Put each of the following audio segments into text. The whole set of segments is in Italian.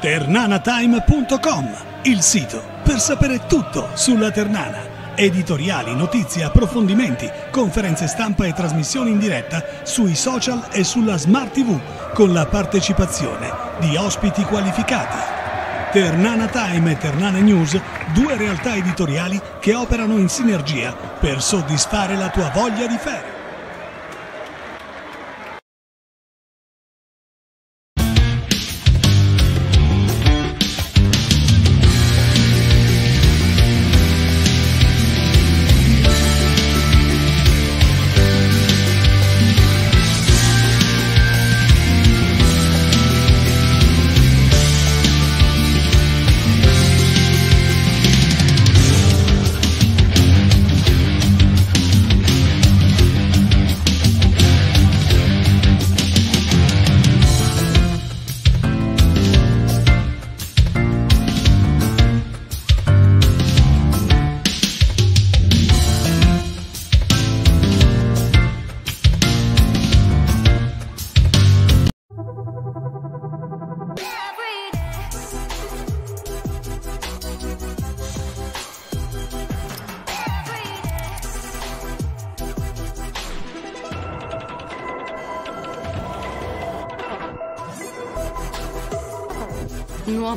ternanatime.com, il sito per sapere tutto sulla Ternana. Editoriali, notizie, approfondimenti, conferenze stampa e trasmissioni in diretta sui social e sulla Smart TV con la partecipazione di ospiti qualificati. Ternana Time e Ternana News, due realtà editoriali che operano in sinergia per soddisfare la tua voglia di ferie.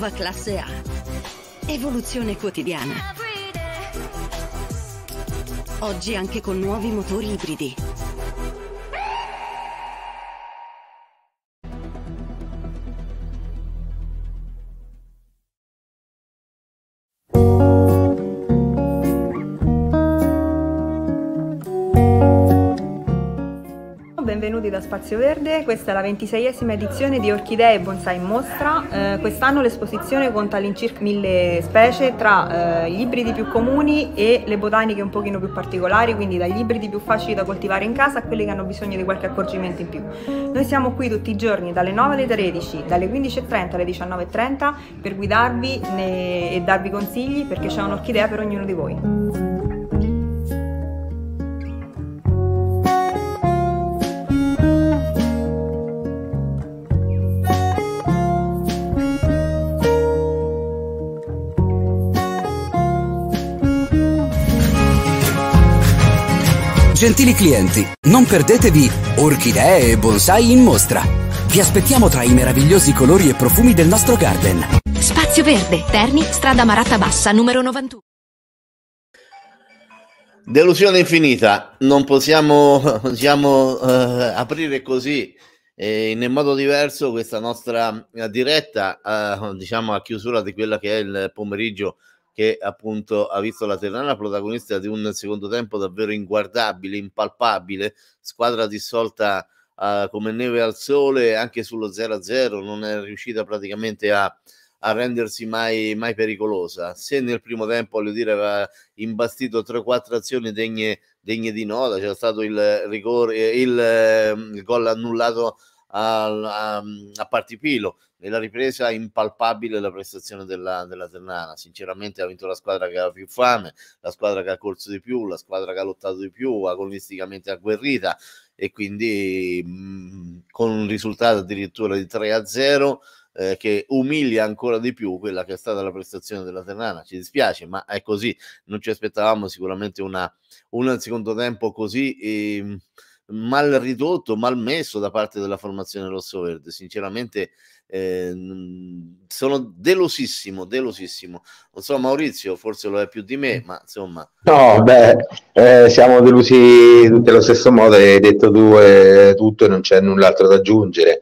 nuova classe A. Evoluzione quotidiana. Oggi anche con nuovi motori ibridi. Spazio Verde, questa è la ventiseiesima edizione di Orchidee e Bonsai in mostra. Eh, Quest'anno l'esposizione conta all'incirca mille specie tra eh, gli ibridi più comuni e le botaniche un pochino più particolari, quindi dagli ibridi più facili da coltivare in casa a quelli che hanno bisogno di qualche accorgimento in più. Noi siamo qui tutti i giorni dalle 9 alle 13, dalle 15.30 alle 19.30 per guidarvi e darvi consigli perché c'è un'orchidea per ognuno di voi. gentili clienti, non perdetevi Orchidee e Bonsai in mostra. Vi aspettiamo tra i meravigliosi colori e profumi del nostro garden. Spazio Verde, Terni, strada Maratta Bassa, numero 91. Delusione infinita, non possiamo, possiamo eh, aprire così eh, in modo diverso questa nostra eh, diretta, eh, diciamo a chiusura di quella che è il pomeriggio che appunto ha visto la Ternana protagonista di un secondo tempo davvero inguardabile, impalpabile, squadra dissolta uh, come neve al sole anche sullo 0-0, non è riuscita praticamente a, a rendersi mai, mai, pericolosa. Se nel primo tempo, voglio dire, aveva imbastito 3-4 azioni degne, degne di nota, c'era stato il rigore, il, ehm, il gol annullato Ehm, a, a, a Partipilo nella ripresa impalpabile la prestazione della, della Ternana sinceramente ha vinto la squadra che aveva più fame la squadra che ha corso di più la squadra che ha lottato di più agonisticamente agguerrita e quindi mh, mhmm, con un risultato addirittura di 3 a 0 eh, che umilia ancora di più quella che è stata la prestazione della Ternana. Ci dispiace, ma è così. Non ci aspettavamo sicuramente una, una secondo tempo così. E, ehm, mal ridotto, mal messo da parte della formazione rosso-verde. Sinceramente eh, sono delosissimo, delosissimo. Non so Maurizio, forse lo è più di me, mm. ma insomma... No, beh, eh, siamo delusi tutti allo stesso modo, hai detto tu eh, tutto e non c'è null'altro da aggiungere.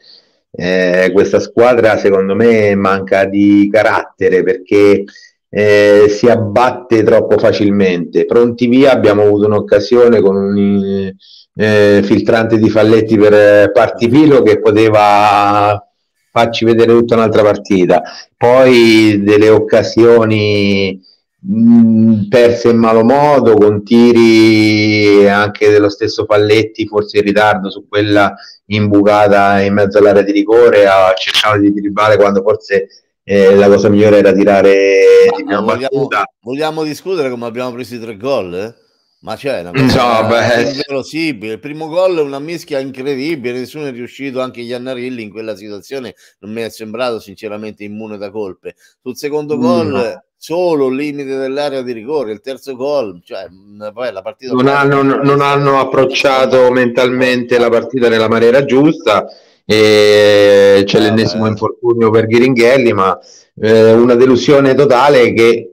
Eh, questa squadra secondo me manca di carattere perché eh, si abbatte troppo facilmente. Pronti via, abbiamo avuto un'occasione con un eh, eh filtrante di falletti per eh, Partipilo che poteva farci vedere tutta un'altra partita. Poi delle occasioni mm, perse in malo modo con tiri anche dello stesso Palletti forse in ritardo su quella imbucata in mezzo all'area di rigore ha cercato di dribbare quando forse eh, la cosa migliore era tirare ma, ma eh, vogliamo, vogliamo, discutere come abbiamo preso i tre gol? Eh? Ma c'è una no, beh. Il primo gol è una mischia incredibile, nessuno è riuscito, anche Iannarilli in quella situazione non mi è sembrato sinceramente immune da colpe. Sul secondo mm. gol solo il limite dell'area di rigore, il terzo gol, cioè poi la partita non, hanno, non hanno approcciato mentalmente la partita nella maniera giusta e c'è ah, l'ennesimo beh. infortunio per Ghiringhelli, ma eh, una delusione totale che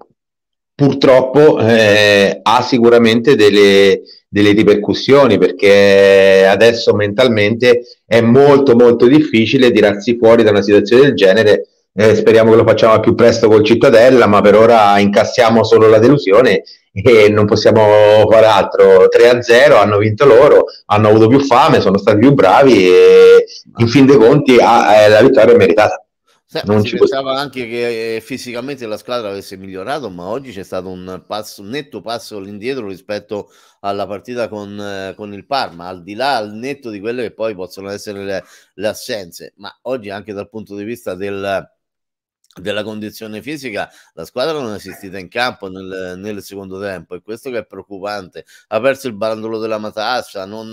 purtroppo eh, ha sicuramente delle, delle, ripercussioni perché adesso mentalmente è molto molto difficile tirarsi fuori da una situazione del genere. Eh, speriamo che lo facciamo al più presto col Cittadella, ma per ora incassiamo solo la delusione e non possiamo fare altro. 3-0 hanno vinto loro, hanno avuto più fame, sono stati più bravi e in fin dei conti ah, eh, la vittoria è meritata. Sì, non si pensava possiamo. anche che eh, fisicamente la squadra avesse migliorato, ma oggi c'è stato un, passo, un netto passo all'indietro rispetto alla partita con, eh, con, il Parma, al di là al netto di quelle che poi possono essere le, le assenze, ma oggi anche dal punto di vista del, della condizione fisica la squadra non è esistita in campo nel, nel, secondo tempo e questo che è preoccupante ha perso il bandolo della matassa non,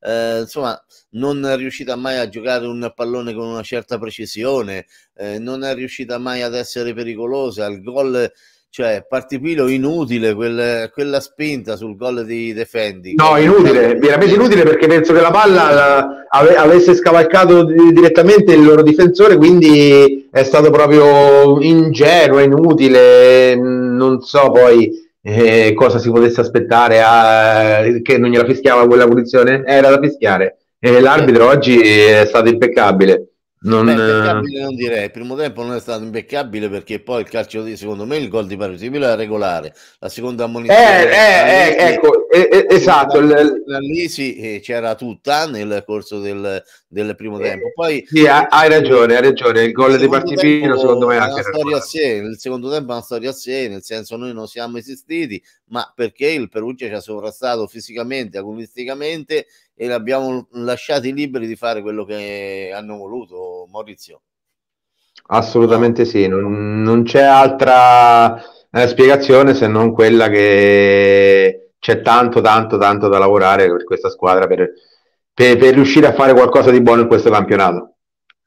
eh, insomma non è riuscita mai a giocare un pallone con una certa precisione eh, non è riuscita mai ad essere pericolosa il gol cioè Partipilo inutile quel, quella spinta sul gol di Defendi no inutile, veramente inutile perché penso che la palla la, eh, ave, avesse scavalcato direttamente il loro difensore quindi è stato proprio ingenuo, inutile non so poi eh, cosa si potesse aspettare a, che non gliela fischiava quella punizione eh, era da fischiare e eh, l'arbitro oggi è stato impeccabile non, Beh, eh, imbeccabile non direi, il primo tempo non è stato imbeccabile perché poi il calcio di secondo me il gol di Parisi è regolare, la seconda ammonizione eh, eh, eh, ecco, eh, esatto. lì sì, eh, c'era tutta nel corso del, del primo tempo. Poi, sì, hai ragione, hai ragione. Il gol di Partipino secondo me è anche una storia a sé. Nel secondo tempo è una storia a sé, nel senso noi non siamo esistiti, ma perché il Perugia ci ha sovrastato fisicamente, agonisticamente e l'abbiamo lasciati liberi di fare quello che hanno voluto, Maurizio. Assolutamente sì, non, non c'è altra eh, spiegazione se non quella che c'è tanto, tanto, tanto da lavorare per questa squadra per, per, per, riuscire a fare qualcosa di buono in questo campionato.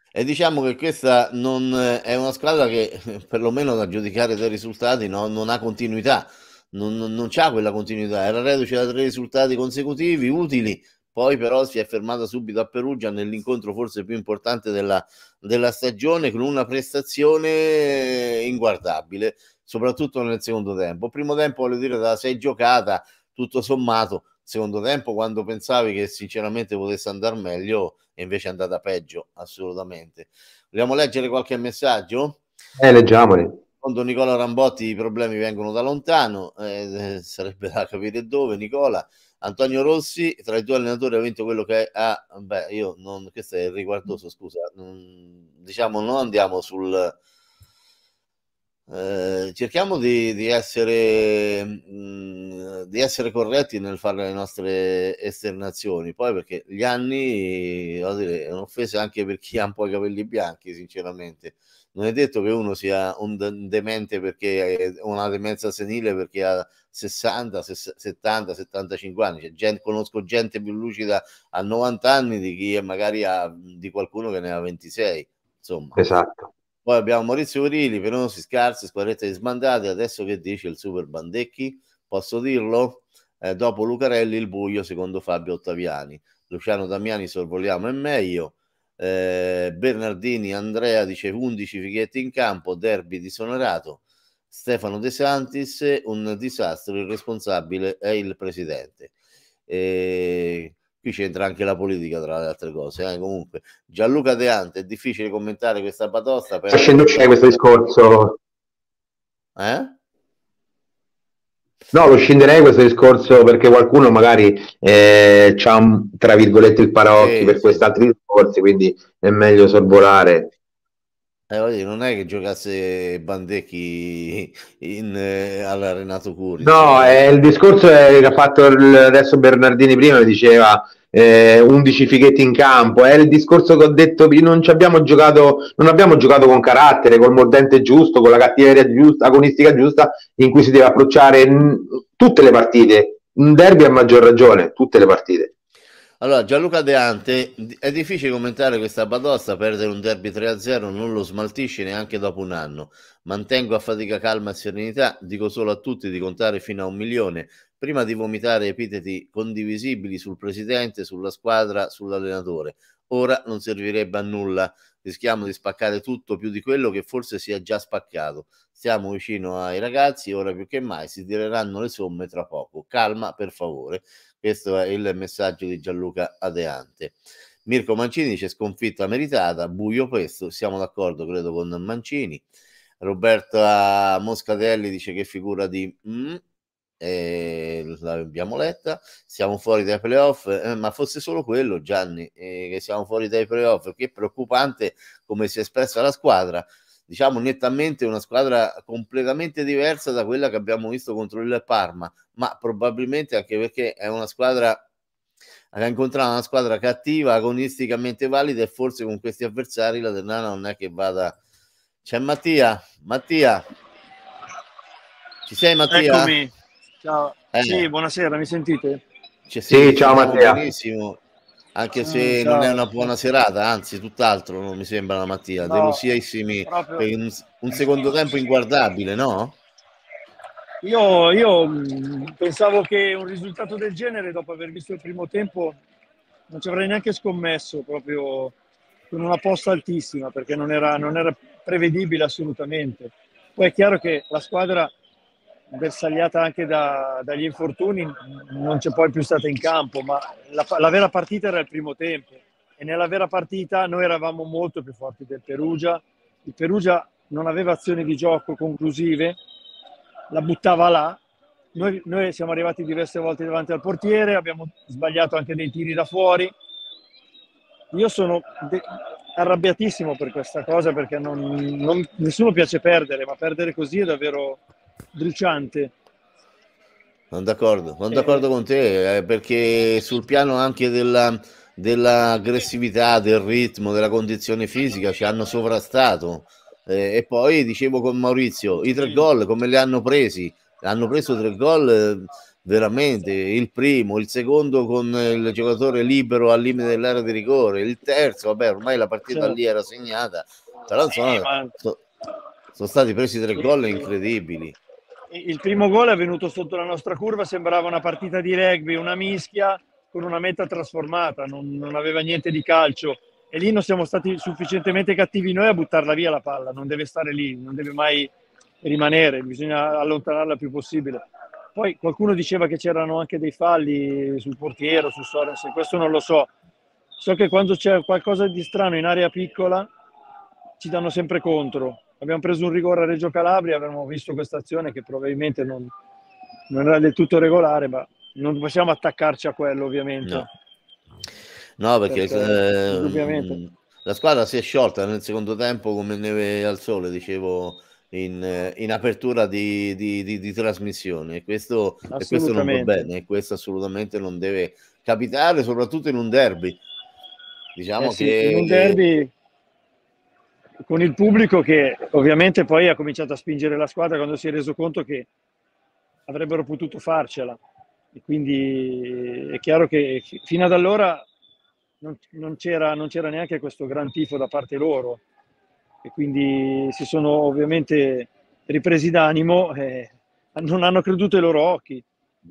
E diciamo che questa non eh, è una squadra che, perlomeno da giudicare dai risultati, no, non ha continuità, non, non, non c'ha quella continuità. Era reduce da tre risultati consecutivi utili, poi però si è fermata subito a Perugia nell'incontro forse più importante della, della, stagione con una prestazione inguardabile soprattutto nel secondo tempo primo tempo voglio dire da sei giocata tutto sommato, secondo tempo, quando pensavi che sinceramente potesse andare meglio, e invece è andata peggio, assolutamente. Vogliamo leggere qualche messaggio? Eh, leggiamoli. Secondo Nicola Rambotti i problemi vengono da lontano, eh, eh sarebbe da capire dove, Nicola. Antonio Rossi, tra i due allenatori ha vinto quello che ha... Ah, beh, io non... questo è riguardoso, scusa. diciamo, non andiamo sul eh, cerchiamo di, di, essere, mh, mm, di, essere, corretti nel fare le nostre esternazioni, poi perché gli anni dire, è un'offesa anche per chi ha un po' i capelli bianchi, sinceramente. Non è detto che uno sia un demente perché una demenza senile perché ha 60, 70, 75 anni. Cioè, gente, conosco gente più lucida a 90 anni di chi è magari ha di qualcuno che ne ha 26. Insomma. Esatto. Poi abbiamo Maurizio Urili, Peronosi scarsi, di sbandate. Adesso che dice il super Bandecchi? Posso dirlo? Eh, dopo Lucarelli il buio secondo Fabio Ottaviani. Luciano Damiani sorvoliamo è meglio. Eh, Bernardini Andrea dice 11 fighetti in campo, derby disonorato. Stefano De Santis, un disastro, il responsabile è il presidente. Eh, qui c'entra anche la politica tra le altre cose eh? comunque Gianluca Deante è difficile commentare questa batosta per... facendo uscire questo discorso eh? No, lo scenderei questo discorso perché qualcuno magari eh, ha tra virgolette il paraocchi sì, per sì. questi altri discorsi, quindi è meglio sorvolare. Eh, non è che giocasse Bandecchi in, eh, all'Arenato Curi. No, cioè, eh, il discorso è, che ha fatto il, adesso Bernardini prima, diceva eh, 11 fighetti in campo, è il discorso che ho detto, non, abbiamo giocato, non abbiamo giocato con carattere, col mordente giusto, con la cattiveria giusta, agonistica giusta, in cui si deve approcciare n- tutte le partite. Un derby a maggior ragione, tutte le partite. Allora, Gianluca Deante, è difficile commentare questa badosta, perdere un derby 3-0 non lo smaltisce neanche dopo un anno. Mantengo a fatica calma e serenità, dico solo a tutti di contare fino a un milione, prima di vomitare epiteti condivisibili sul presidente, sulla squadra, sull'allenatore. Ora non servirebbe a nulla, rischiamo di spaccare tutto più di quello che forse si è già spaccato. Siamo vicino ai ragazzi, ora più che mai si tireranno le somme tra poco. Calma, per favore. Questo è il messaggio di Gianluca Adeante. Mirko Mancini dice sconfitta meritata, buio questo, siamo d'accordo credo con Mancini. Roberta Moscatelli dice che figura di... Mm, eh, l'abbiamo letta, siamo fuori dai playoff, eh, ma fosse solo quello Gianni, eh, che siamo fuori dai playoff, che preoccupante come si è espressa la squadra, diciamo nettamente una squadra completamente diversa da quella che abbiamo visto contro il Parma, ma probabilmente anche perché è una squadra che ha incontrato una squadra cattiva, agonisticamente valida e forse con questi avversari la Ternana non è che vada. C'è Mattia, Mattia, ci sei Mattia? Eccomi, ciao. Eh. Sì, buonasera, mi sentite? Ci sì, ciao Mattia. Benissimo anche eh, se non è una esatto. buona serata, anzi tutt'altro non mi sembra la mattina, no, delusissimi proprio... un, un, secondo tempo inguardabile, no? Io, io mm, pensavo che un risultato del genere, dopo aver visto il primo tempo, non ci avrei neanche scommesso proprio con una posta altissima, perché non era, non era prevedibile assolutamente. Poi è chiaro che la squadra bersagliata anche da, dagli infortuni, non c'è poi più stata in campo, ma la, la, vera partita era il primo tempo e nella vera partita noi eravamo molto più forti del Perugia, il Perugia non aveva azioni di gioco conclusive, la buttava là, noi, noi siamo arrivati diverse volte davanti al portiere, abbiamo sbagliato anche dei tiri da fuori, io sono de- arrabbiatissimo per questa cosa perché non, non, nessuno piace perdere, ma perdere così è davvero bruciante. Sono d'accordo, sono eh. d'accordo con te, eh, perché sul piano anche della, dell'aggressività, del ritmo, della condizione fisica ci hanno sovrastato. Eh, e poi dicevo con Maurizio, i tre gol come li hanno presi? Hanno preso tre gol eh, veramente, il primo, il secondo con il giocatore libero al limite dell'area di rigore, il terzo, vabbè ormai la partita certo. lì era segnata, tra l'altro sono, sono stati presi tre gol incredibili. Il primo gol è venuto sotto la nostra curva, sembrava una partita di rugby, una mischia con una meta trasformata, non, non aveva niente di calcio e lì non siamo stati sufficientemente cattivi noi a buttarla via la palla, non deve stare lì, non deve mai rimanere, bisogna allontanarla il più possibile. Poi qualcuno diceva che c'erano anche dei falli sul portiere, su Sorensen, questo non lo so. So che quando c'è qualcosa di strano in area piccola ci danno sempre contro abbiamo preso un rigore a Reggio Calabria, avremmo visto questa azione che probabilmente non, non, era del tutto regolare, ma non possiamo attaccarci a quello ovviamente. No, no perché, perché eh, la squadra si è sciolta nel secondo tempo come neve al sole, dicevo. In, in apertura di, di, di, di trasmissione e questo, e questo non va bene e questo assolutamente non deve capitare soprattutto in un derby diciamo eh sì, che in un derby con il pubblico che ovviamente poi ha cominciato a spingere la squadra quando si è reso conto che avrebbero potuto farcela. E quindi è chiaro che fino ad allora non, non, c'era, non c'era neanche questo gran tifo da parte loro e quindi si sono ovviamente ripresi d'animo e non hanno creduto ai loro occhi,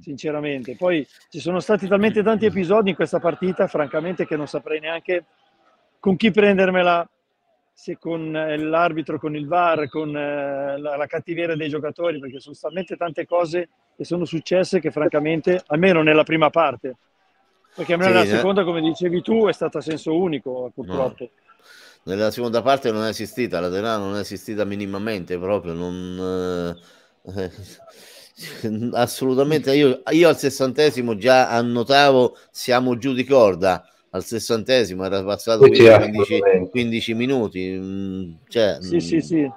sinceramente. Poi ci sono stati talmente tanti episodi in questa partita, francamente, che non saprei neanche con chi prendermela se con eh, l'arbitro, con il VAR, con eh, la, la cattiveria dei giocatori, perché sono talmente tante cose che sono successe che francamente, almeno nella prima parte, perché a me sì, nella eh. seconda, come dicevi tu, è stata a senso unico purtroppo. No. Nella seconda parte non è esistita, la Denà non è esistita minimamente proprio, non, eh, assolutamente. Io, io al sessantesimo già annotavo siamo giù di corda al sessantesimo era passato 15, 15, minuti. Mm, cioè, sì, non, sì, mm, sì.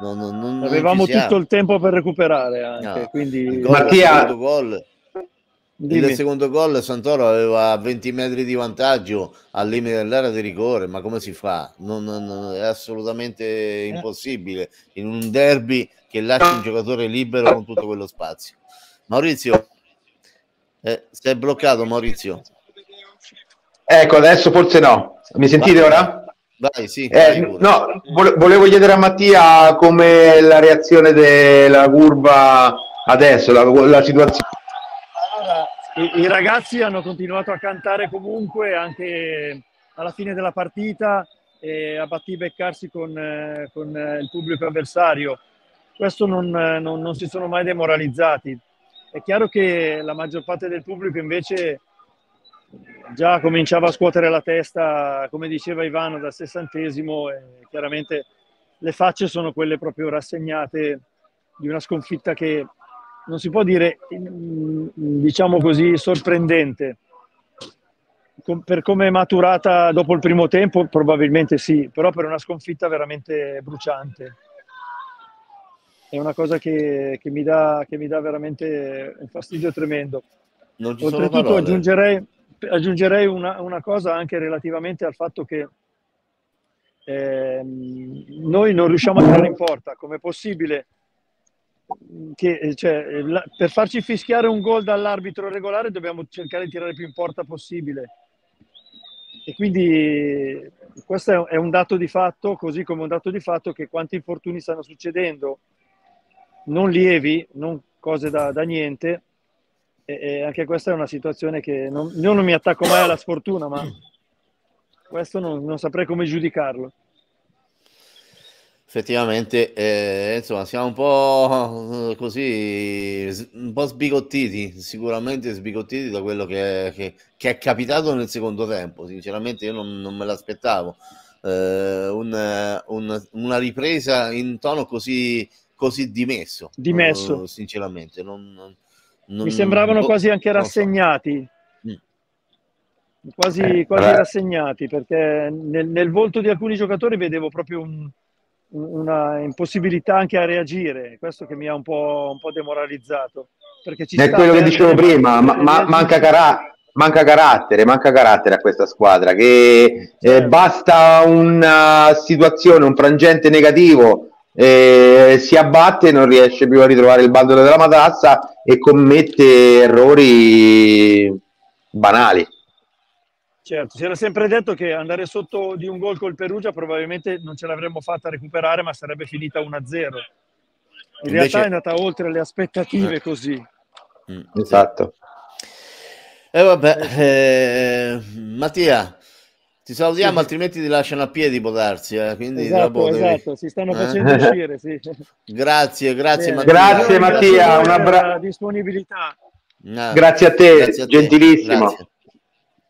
Non, non, Avevamo tutto il tempo per recuperare anche, no. quindi... Il gol, Mattia... il gol, il secondo gol Santoro aveva 20 metri di vantaggio al limite dell'area di rigore, ma come si fa? Non, non, è assolutamente impossibile in un derby che lascia un giocatore libero con tutto quello spazio. Maurizio, eh, sei bloccato Maurizio. Ecco, adesso forse no. Mi sentite vai, ora? Dai, sì. Eh, vai no, volevo chiedere a Mattia come la reazione della curva adesso, la, la situazione. Allora, i, i, ragazzi hanno continuato a cantare comunque anche alla fine della partita e a battibeccarsi con, eh, con eh, il pubblico avversario. Questo non, non, non si sono mai demoralizzati. È chiaro che la maggior parte del pubblico invece già cominciava a scuotere la testa, come diceva Ivano, dal sessantesimo e chiaramente le facce sono quelle proprio rassegnate di una sconfitta che non si può dire, mm, diciamo così, sorprendente. Per come è maturata dopo il primo tempo, probabilmente sì, però per una sconfitta veramente bruciante. È una cosa che, che mi, dà, che mi dà veramente un fastidio tremendo. Non ci Oltretutto aggiungerei, aggiungerei una, una cosa anche relativamente al fatto che eh, noi non riusciamo a entrare in porta. Com'è possibile che cioè, la, per farci fischiare un gol dall'arbitro regolare dobbiamo cercare di tirare più in porta possibile? E quindi questo è un dato di fatto, così come un dato di fatto che quanti infortuni stanno succedendo, non lievi, non cose da, da niente, e, e anche questa è una situazione che non, io non mi attacco mai alla sfortuna, ma questo non, non saprei come giudicarlo. Effettivamente, eh, insomma, siamo un po' così, un po' sbigottiti, sicuramente sbigottiti da quello che, che, che è capitato nel secondo tempo. Sinceramente, io non, non me l'aspettavo. Eh, un, un, una ripresa in tono così, così dimesso. Dimesso. Eh, sinceramente, non, non, Mi sembravano boh, quasi anche rassegnati. Mm. Quasi, eh, quasi rassegnati perché nel, nel, volto di alcuni giocatori vedevo proprio un, una impossibilità anche a reagire, questo che mi ha un po', un po demoralizzato. Perché ci è quello che dicevo prima, ma, ma, manca, cara- manca, carattere, manca carattere a questa squadra che eh, certo. basta una situazione, un frangente negativo eh, si abbatte, non riesce più a ritrovare il bandolo della matassa e commette errori banali. Certo, si era sempre detto che andare sotto di un gol col Perugia probabilmente non ce l'avremmo fatta recuperare, ma sarebbe finita 1-0. In Invece... realtà è andata oltre le aspettative mm. così. Mm. Esatto. E eh, vabbè, eh, Mattia, ti salutiamo, sì. altrimenti ti lasciano a piedi, può darsi. Eh, quindi esatto, esatto. Devi... si stanno eh. facendo eh? uscire. Sì. Grazie, grazie, Mattia. Grazie, Mattia. Una bra- disponibilità. No, grazie a te, grazie a gentilissimo. Grazie.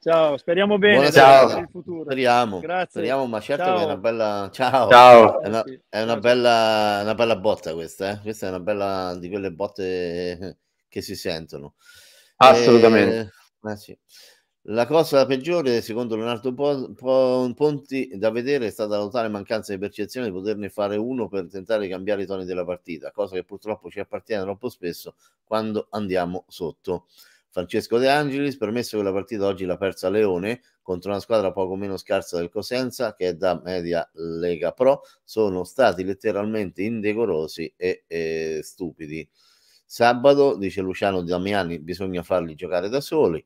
Ciao, speriamo bene ciao. per il futuro. Speriamo, Grazie. speriamo ma certo ciao. che è una bella... Ciao, ciao. È, una, è una, bella, una, bella, botta questa, eh? questa è una bella di quelle botte che si sentono. Assolutamente. E... Eh, eh, sì. La cosa peggiore, secondo Leonardo Ponti, da vedere è stata la totale mancanza di percezione di poterne fare uno per tentare di cambiare i toni della partita, cosa che purtroppo ci appartiene troppo spesso quando andiamo sotto. Francesco De Angelis, permesso che la partita oggi l'ha persa Leone contro una squadra poco meno scarsa del Cosenza, che è da media Lega Pro, sono stati letteralmente indecorosi e, e stupidi. Sabato, dice Luciano Damiani, bisogna farli giocare da soli.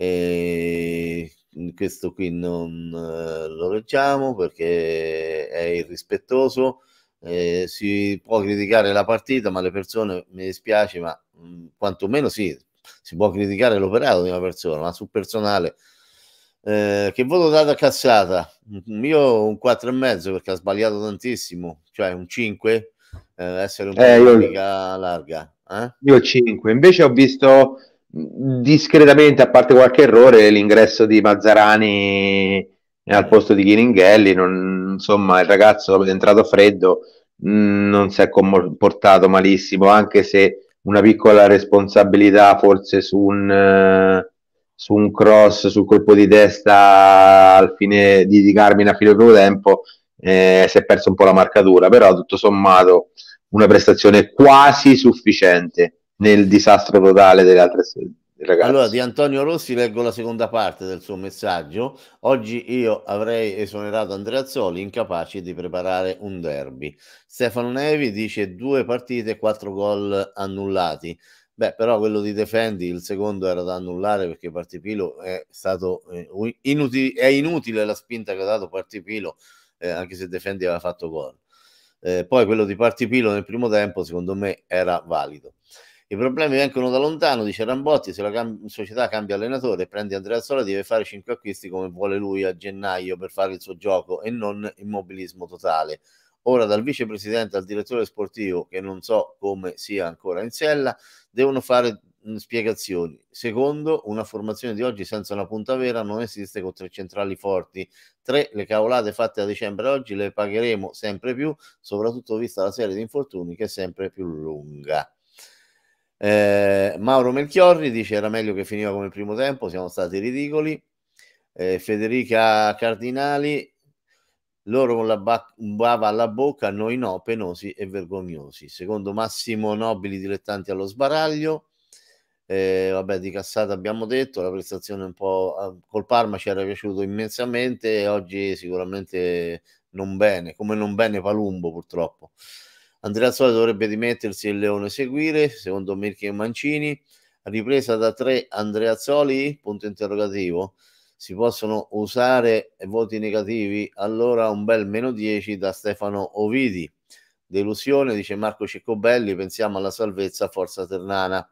E questo qui non eh, lo leggiamo perché è irrispettoso. Eh, si può criticare la partita, ma le persone mi dispiace, ma mm, quantomeno sì, si può criticare l'operato di una persona, ma sul personale. Eh, che voto dato a Cassata? Mm, io un 4,5 perché ha sbagliato tantissimo, cioè un 5, eh, essere un eh, po' eh, io... larga. Io 5, invece ho visto discretamente, a parte qualche errore, l'ingresso di Mazzarani al posto di Chiringhelli, non, insomma il ragazzo è entrato freddo, mm, non si è comportato malissimo, anche se una piccola responsabilità forse su un, eh, su un cross, sul colpo di testa al fine di, di Carmine a fine primo tempo, eh, si è perso un po' la marcatura, però tutto sommato una prestazione quasi sufficiente nel disastro totale delle altre ragazze. Allora, di Antonio Rossi leggo la seconda parte del suo messaggio. Oggi io avrei esonerato Andrea Zoli, incapace di preparare un derby. Stefano Nevi dice due partite quattro gol annullati. Beh, però quello di Defendi, il secondo era da annullare perché Partipilo è stato eh, inutile, è inutile la spinta che ha dato Partipilo, eh, anche se Defendi aveva fatto gol. Eh, poi quello di Partipilo nel primo tempo, secondo me, era valido. I problemi vengono da lontano, dice Rambotti, se la cam- società cambia allenatore e prende Andrea Zola deve fare 5 acquisti come vuole lui a gennaio per fare il suo gioco e non immobilismo totale. Ora dal vicepresidente al direttore sportivo, che non so come sia ancora in sella, devono fare mm, spiegazioni. Secondo, una formazione di oggi senza una punta vera non esiste con tre centrali forti. Tre, le cavolate fatte a dicembre oggi le pagheremo sempre più, soprattutto vista la serie di infortuni che è sempre più lunga. Eh, Mauro Melchiorri dice era meglio che finiva come primo tempo, siamo stati ridicoli. Eh, Federica Cardinali, loro con la ba- bava alla bocca, noi no, penosi e vergognosi. Secondo Massimo Nobili, dilettanti allo sbaraglio. Eh, vabbè, di cassata abbiamo detto, la prestazione un po' eh, col Parma ci era piaciuto immensamente e oggi sicuramente non bene, come non bene Palumbo purtroppo. Andrea Sola dovrebbe dimettersi e il Leone seguire, secondo Mirchi e Mancini. Ripresa da tre Andrea Zoli? Punto interrogativo. Si possono usare voti negativi? Allora un bel meno 10 da Stefano Ovidi. Delusione, dice Marco Ciccobelli, pensiamo alla salvezza Forza Ternana.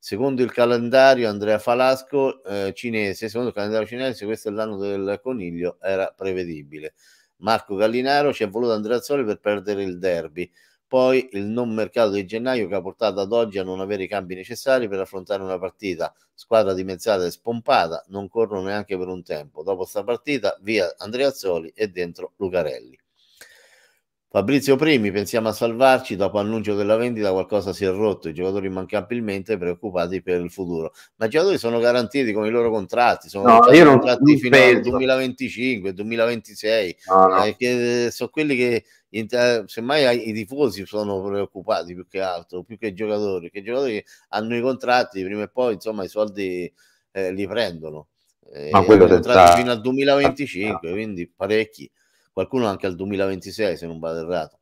Secondo il calendario Andrea Falasco, eh, cinese, secondo il calendario cinese questo è l'anno del coniglio, era prevedibile. Marco Gallinaro ci è voluto Andrea Zoli per perdere il derby poi il non mercato di gennaio che ha portato ad oggi a non avere i cambi necessari per affrontare una partita. Squadra dimezzata e spompata, non corrono neanche per un tempo. Dopo sta partita, via Andrea Zoli e dentro Lucarelli. Fabrizio Primi, pensiamo a salvarci, dopo annuncio della vendita qualcosa si è rotto, i giocatori mancabilmente preoccupati per il futuro. Ma i giocatori sono garantiti con i loro contratti, sono no, contratti non, fino al 2025, 2026, no, no. Eh, eh sono quelli che semmai i tifosi sono preoccupati più che altro, più che i giocatori, che i giocatori hanno i contratti prima e poi insomma i soldi eh, li prendono. Eh, Ma quello senza... fino al 2025, ah. quindi parecchi, qualcuno anche al 2026 se non vado errato.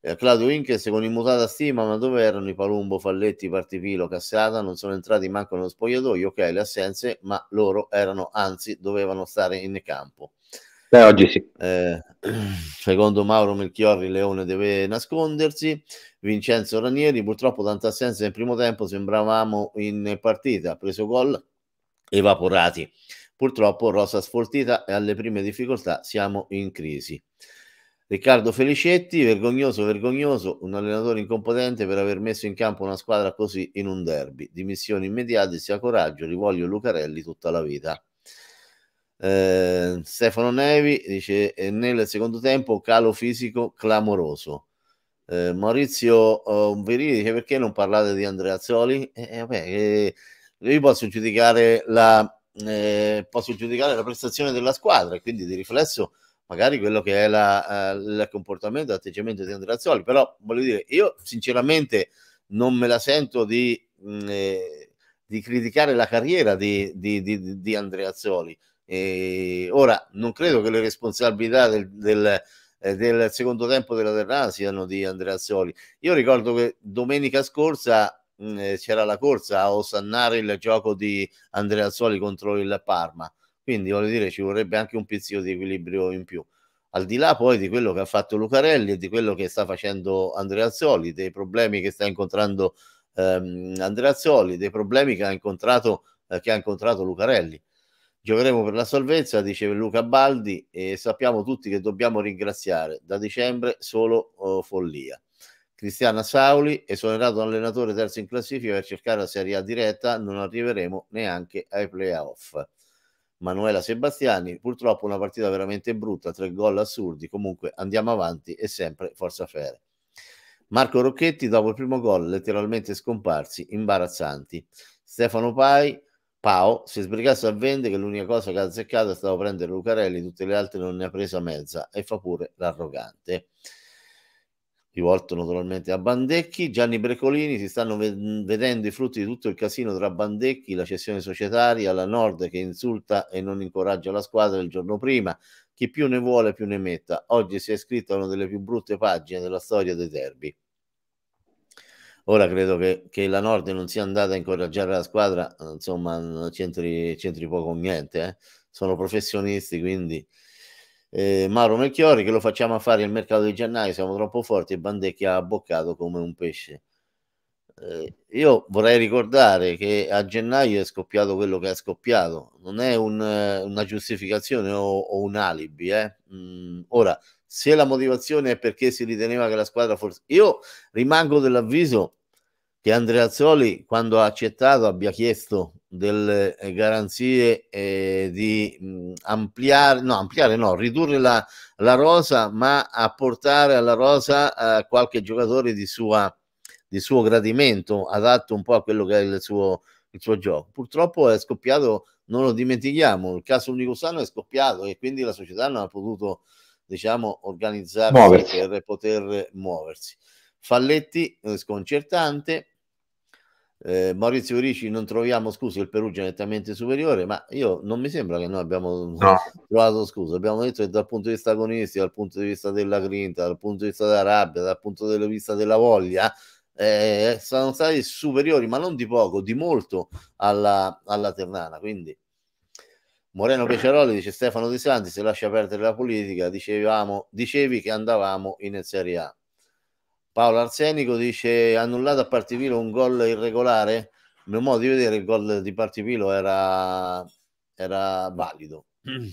Eh, Claudio Inkes con immutata stima, ma dove erano i Palumbo, Falletti, Partifilo, Cassata? Non sono entrati manco nello spogliatoio, ok le assenze, ma loro erano, anzi dovevano stare in campo. Beh, oggi sì. Eh, secondo Mauro Melchiorri, Leone deve nascondersi. Vincenzo Ranieri, purtroppo tanta assenza nel primo tempo, sembravamo in partita, ha preso gol, evaporati. Purtroppo rosa sfoltita e alle prime difficoltà siamo in crisi. Riccardo Felicetti, vergognoso, vergognoso, un allenatore incompetente per aver messo in campo una squadra così in un derby. Dimissioni immediate, sia coraggio, rivoglio Lucarelli tutta la vita. Ehm, Stefano Nevi dice nel secondo tempo calo fisico clamoroso. Eh, Maurizio eh, Verini dice perché non parlate di Andrea Zoli? Eh, eh vabbè, eh, io posso giudicare, la, eh, posso giudicare la prestazione della squadra e quindi di riflesso magari quello che è la, il comportamento, l'atteggiamento di Andrea Zoli, però voglio dire, io sinceramente non me la sento di, mh, mm, di criticare la carriera di, di, di Andrea Zoli e ora non credo che le responsabilità del, del, eh, del secondo tempo della Terra siano di Andrea Andreazzoli. Io ricordo che domenica scorsa mh, mm, eh, c'era la corsa a osannare il gioco di Andrea Andreazzoli contro il Parma. Quindi voglio dire, ci vorrebbe anche un pizzico di equilibrio in più al di là poi di quello che ha fatto Lucarelli e di quello che sta facendo Andrea Zoli, dei problemi che sta incontrando ehm, Andrea Zoli, dei problemi che ha incontrato, eh, che ha incontrato Lucarelli. Giocheremo per la salvezza, dice Luca Baldi, e sappiamo tutti che dobbiamo ringraziare. Da dicembre solo oh, follia. Cristiana Sauli, esonerato allenatore terzo in classifica per cercare la Serie A diretta, non arriveremo neanche ai playoff. Manuela Sebastiani, purtroppo una partita veramente brutta, tre gol assurdi, comunque andiamo avanti e sempre forza fere. Marco Rocchetti, dopo il primo gol, letteralmente scomparsi, imbarazzanti. Stefano Pai, Pau si è sbrigato a vendere che l'unica cosa che ha azzeccato è stato prendere Lucarelli, tutte le altre non ne ha presa mezza e fa pure l'arrogante. Rivolto naturalmente a Bandecchi, Gianni Brecolini si stanno vedendo i frutti di tutto il casino tra Bandecchi, la cessione societaria, la Nord che insulta e non incoraggia la squadra il giorno prima. Chi più ne vuole più ne metta. Oggi si è iscritto una delle più brutte pagine della storia dei derby. Ora credo che, che la Nord non sia andata a incoraggiare la squadra, insomma, c'entri, c'entri poco o niente. Eh. Sono professionisti, quindi eh, Mauro Melchiori che lo facciamo a fare il mercato di gennaio, siamo troppo forti e Bandecchia ha boccato come un pesce. Eh, io vorrei ricordare che a gennaio è scoppiato quello che è scoppiato, non è un, una giustificazione o, o un alibi. Eh? Mm, ora, se la motivazione è perché si riteneva che la squadra forse... Io rimango dell'avviso che Andrea Zoli, quando ha accettato, abbia chiesto delle eh, garanzie eh, di mh, ampliare, no, ampliare no, ridurre la, la rosa, ma a portare alla rosa eh, qualche giocatore di, sua, di suo gradimento, adatto un po' a quello che è il suo, il suo gioco. Purtroppo è scoppiato, non lo dimentichiamo, il caso unico Unicosano è scoppiato e quindi la società non ha potuto diciamo, organizzarsi muoversi. per poter muoversi. Falletti, eh, sconcertante. Eh, Maurizio Ricci non troviamo scuse, il Perugia è nettamente superiore, ma io non mi sembra che noi abbiamo no. trovato scuse. Abbiamo detto che dal punto di vista agonistico, dal punto di vista della grinta, dal punto di vista della rabbia, dal punto di vista della voglia, eh, sono stati superiori, ma non di poco, di molto alla, alla Ternana. Quindi Moreno Peciaroli dice Stefano De Santi se lascia perdere la politica dicevamo, dicevi che andavamo in Serie A Paolo Arsenico dice annullato a Partipilo un gol irregolare il mio modo di vedere il gol di Partipilo era, era valido mm.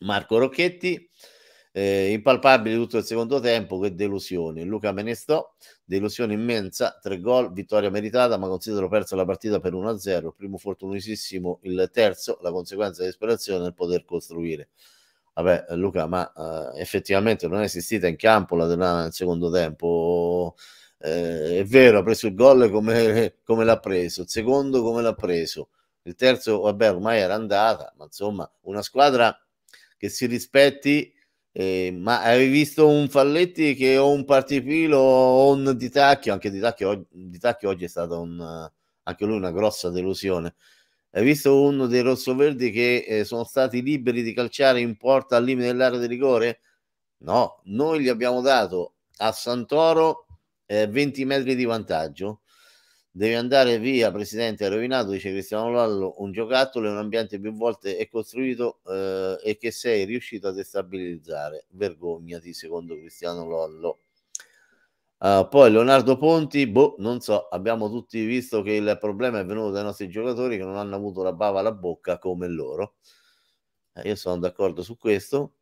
Marco Rocchetti eh, impalpabile tutto il secondo tempo, che delusione. Luca me ne sto, delusione immensa, tre gol, vittoria meritata, ma considero persa la partita per 1-0, primo fortunisissimo, il terzo, la conseguenza di disperazione nel poter costruire. Vabbè Luca, ma eh, effettivamente non è esistita in campo la Denana nel secondo tempo. Eh, è vero, ha preso il gol come, come l'ha preso, il secondo come l'ha preso, il terzo, vabbè, ormai era andata, ma insomma, una squadra che si rispetti eh, ma hai visto un Falletti che o un Partipilo o un Ditacchio? Anche Ditacchio, Ditacchio oggi è stata un, anche lui una grossa delusione. Hai visto uno dei rossoverdi che eh, sono stati liberi di calciare in porta al limite dell'area di rigore? No, noi gli abbiamo dato a Santoro eh, 20 metri di vantaggio Devi andare via, presidente, hai rovinato, dice Cristiano Lallo, un giocattolo e un ambiente più volte è costruito eh, e che sei riuscito a destabilizzare. Vergognati, secondo Cristiano Lallo. Uh, poi Leonardo Ponti, boh, non so, abbiamo tutti visto che il problema è venuto dai nostri giocatori che non hanno avuto la bava alla bocca come loro. Eh, io sono d'accordo su questo.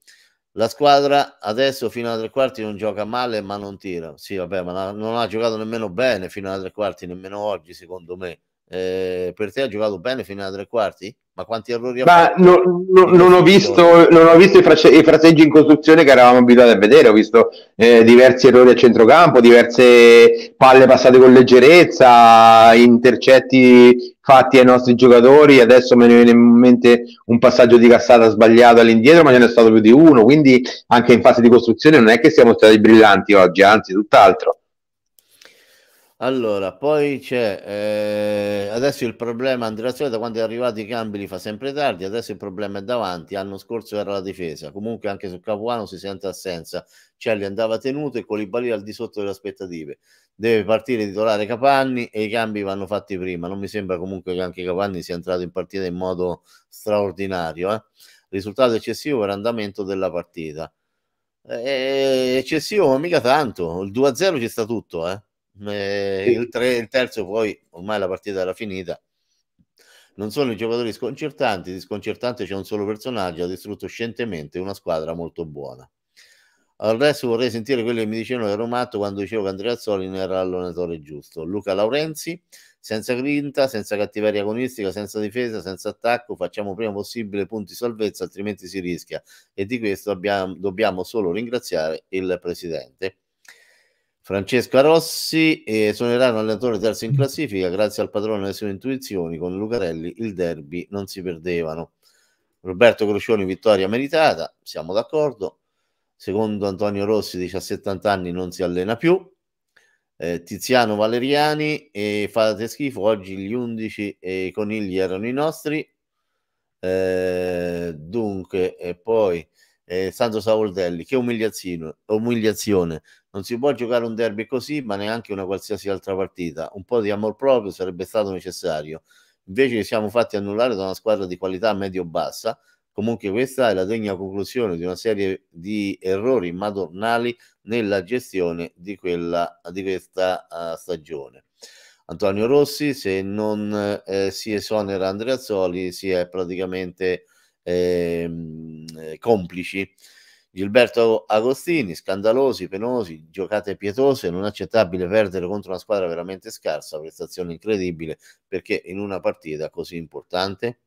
La squadra adesso fino a tre quarti non gioca male, ma non tira. Sì, vabbè, ma non ha giocato nemmeno bene fino a tre quarti, nemmeno oggi, secondo me eh, per te ha giocato bene fino a tre quarti? Ma quanti errori ha fatto? Non, non, non, ho visto, non, ho visto, i, fraseggi in costruzione che eravamo abituati a vedere. Ho visto eh, diversi errori a centrocampo, diverse palle passate con leggerezza, intercetti fatti ai nostri giocatori. Adesso me ne viene in mente un passaggio di cassata sbagliato all'indietro, ma ce n'è stato più di uno. Quindi anche in fase di costruzione non è che siamo stati brillanti oggi, anzi, tutt'altro. Allora, poi c'è eh, adesso il problema Andrea da quando è arrivato i cambi li fa sempre tardi, adesso il problema è davanti, l'anno scorso era la difesa, comunque anche su Capuano si sente assenza, Celli andava tenuto e Colibali al di sotto delle aspettative. Deve partire titolare Capanni e i cambi vanno fatti prima, non mi sembra comunque che anche Capanni sia entrato in partita in modo straordinario, eh. Risultato eccessivo per andamento della partita. Eh, eccessivo, ma mica tanto, il 2-0 ci sta tutto, eh eh, il, tre, il terzo poi ormai la partita era finita non sono i giocatori sconcertanti, di sconcertante c'è un solo personaggio, ha distrutto scientemente una squadra molto buona. adesso vorrei sentire quello che mi dicevano ero matto quando dicevo che Andrea Azzoli non era l'allenatore giusto. Luca Laurenzi, senza grinta, senza cattiveria agonistica, senza difesa, senza attacco, facciamo prima possibile punti salvezza, altrimenti si rischia. E di questo abbiamo, dobbiamo solo ringraziare il Presidente Francesca Rossi e sonerà un allenatore terzo in mm. classifica grazie al padrone delle sue intuizioni con Lucarelli il derby non si perdevano Roberto Crocioni vittoria meritata siamo d'accordo secondo Antonio Rossi 17 anni non si allena più eh, Tiziano Valeriani e fate schifo oggi gli 11 e i conigli erano i nostri eh, dunque e poi eh, Sandro Savoldelli, che umiliazione, umiliazione, non si può giocare un derby così, ma neanche una qualsiasi altra partita. Un po' di amor proprio sarebbe stato necessario. Invece ci siamo fatti annullare da una squadra di qualità medio-bassa. Comunque questa è la degna conclusione di una serie di errori madornali nella gestione di, quella, di questa uh, stagione. Antonio Rossi, se non eh, si esonera Andrea Zoli, si è praticamente Ehm, eh, complici. Gilberto Agostini, scandalosi, penosi, giocate pietose, non accettabile perdere contro una squadra veramente scarsa, prestazione incredibile, perché in una partita così importante.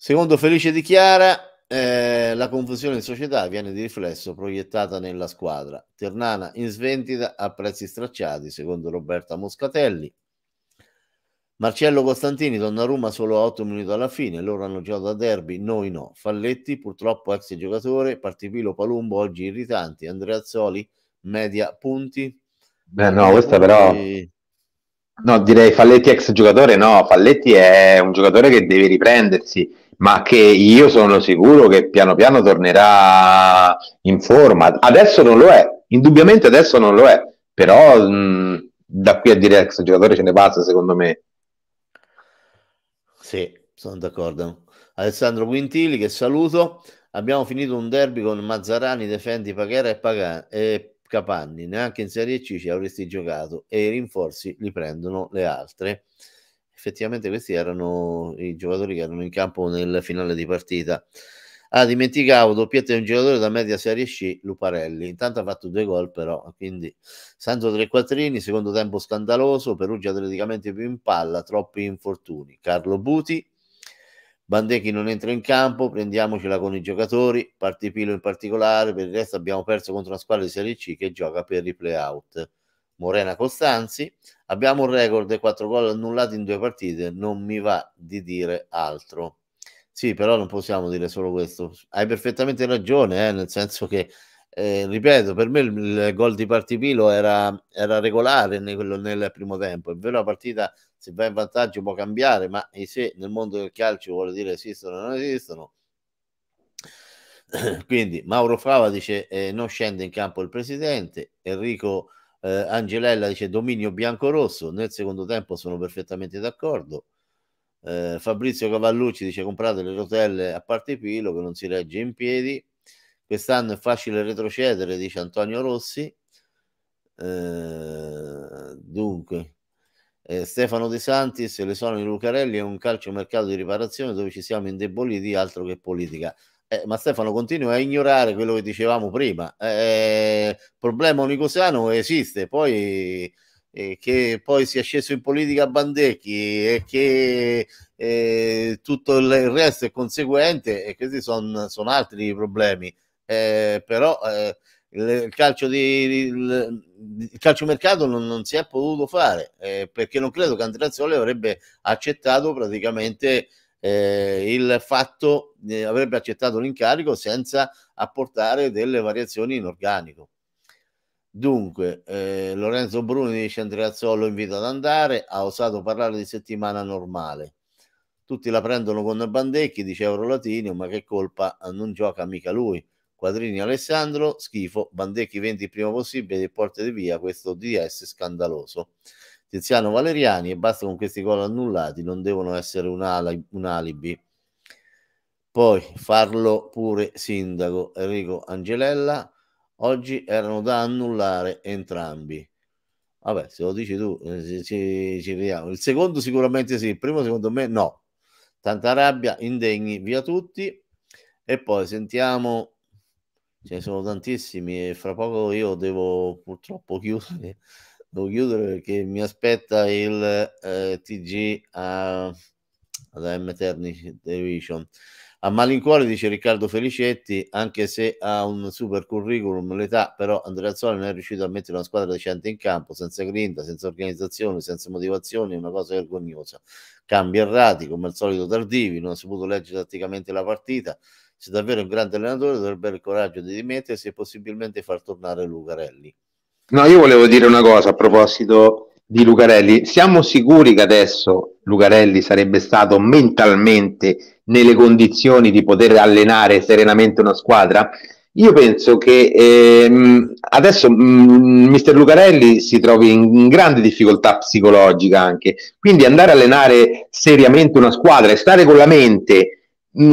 Secondo Felice Di Chiara, eh, la confusione in società viene di riflesso proiettata nella squadra. Ternana in svendita a prezzi stracciati, secondo Roberta Moscatelli. Marcello Costantini, Donnarumma solo a 8 minuti alla fine, loro hanno giocato a derby, noi no. Falletti, purtroppo ex giocatore, Partipilo, Palumbo, oggi irritanti, Andreazzoli, media punti. Beh no, questa però... No, direi Falletti ex giocatore no, Falletti è un giocatore che deve riprendersi, ma che io sono sicuro che piano piano tornerà in forma. Adesso non lo è, indubbiamente adesso non lo è, però mh, da qui a dire ex giocatore ce ne passa secondo me. Sì, sono d'accordo. Alessandro Quintili, che saluto. Abbiamo finito un derby con Mazzarani, Defendi, Paghera e, Paga- e Capanni. Neanche in Serie C ci avresti giocato e i rinforzi li prendono le altre. Effettivamente questi erano i giocatori che erano in campo nel finale di partita. Ah, dimenticavo, doppietta di un giocatore da media serie C, Luparelli. Intanto ha fatto due gol però, quindi Santo tre quattrini, secondo tempo scandaloso, Perugia atleticamente più in palla, troppi infortuni. Carlo Buti, Bandechi non entra in campo, prendiamocela con i giocatori, Partipilo in particolare, per il resto abbiamo perso contro una squadra di Serie C che gioca per i playout. Morena Costanzi, abbiamo un record e quattro gol annullati in due partite, non mi va di dire altro. Sì, però non possiamo dire solo questo. Hai perfettamente ragione, eh, nel senso che, eh, ripeto, per me il, il gol di Partipilo era, era regolare nel, nel, primo tempo. È vero, la partita se va in vantaggio può cambiare, ma se nel mondo del calcio vuole dire esistono o non esistono. Quindi Mauro Fava dice eh, non scende in campo il presidente, Enrico eh, Angelella dice dominio bianco-rosso, nel secondo tempo sono perfettamente d'accordo. Eh, Fabrizio Cavallucci dice comprate le rotelle a parte Pilo che non si regge in piedi. Quest'anno è facile retrocedere, dice Antonio Rossi. Eh, dunque, eh, Stefano De Santis, le sono di Lucarelli è un calcio mercato di riparazione dove ci siamo indeboliti altro che politica. Eh, ma Stefano continua a ignorare quello che dicevamo prima. Il eh, eh, problema unicosano esiste, poi eh, che poi si è sceso in politica a Bandecchi e che eh, tutto il resto è conseguente e questi sono son altri problemi. Eh, però eh, il, calcio di, il, il calcio mercato non, non, si è potuto fare eh, perché non credo che Andreazzoli avrebbe accettato praticamente eh, il fatto eh, avrebbe accettato l'incarico senza apportare delle variazioni in organico Dunque, eh, Lorenzo Bruni dice Andrea Zollo invita ad andare, ha osato parlare di settimana normale. Tutti la prendono con Bandecchi, dice Eurolatino, ma che colpa, eh, non gioca mica lui. Quadrini Alessandro, schifo, Bandecchi 20 il primo possibile e portate via questo DS scandaloso. Tiziano Valeriani e basta con questi gol annullati, non devono essere un, ali, un alibi. Poi farlo pure sindaco Enrico Angelella Oggi erano da annullare entrambi. Vabbè, se lo dici tu, eh, ci, ci vediamo. Il secondo sicuramente sì, il primo secondo me no. Tanta rabbia, indegni, via tutti. E poi sentiamo, ce ne sono tantissimi e fra poco io devo purtroppo chiudere. Devo chiudere perché mi aspetta il eh, TG a, ad AM Television. A malincuore dice Riccardo Felicetti, anche se ha un super curriculum, l'età però Andrea Zola non è riuscito a mettere una squadra decente in campo, senza grinta, senza organizzazione, senza motivazioni una cosa vergognosa. Cambi errati, come al solito tardivi, non ha saputo leggere tatticamente la partita. Se davvero è un grande allenatore dovrebbe avere il coraggio di dimettersi e possibilmente far tornare Lucarelli. No, io volevo dire una cosa a proposito di Lucarelli. Siamo sicuri che adesso Lucarelli sarebbe stato mentalmente nelle condizioni di poter allenare serenamente una squadra? Io penso che ehm, adesso mh, mm, mister Lucarelli si trovi in, in, grande difficoltà psicologica anche, quindi andare a allenare seriamente una squadra e stare con la mente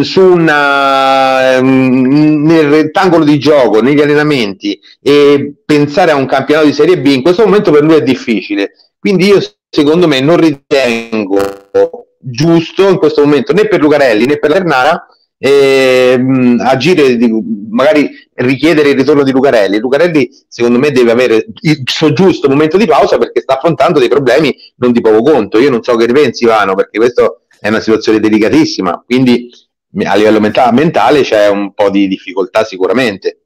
su una, eh, mm, nel rettangolo di gioco, negli allenamenti e pensare a un campionato di Serie B in questo momento per lui è difficile. Quindi io secondo me non ritengo giusto in questo momento né per Lucarelli né per Lernara ehm, agire, magari richiedere il ritorno di Lucarelli. Lucarelli secondo me deve avere il suo giusto momento di pausa perché sta affrontando dei problemi non di poco conto. Io non so che ne pensi Ivano perché questo è una situazione delicatissima. Quindi a livello menta- mentale c'è un po' di difficoltà sicuramente.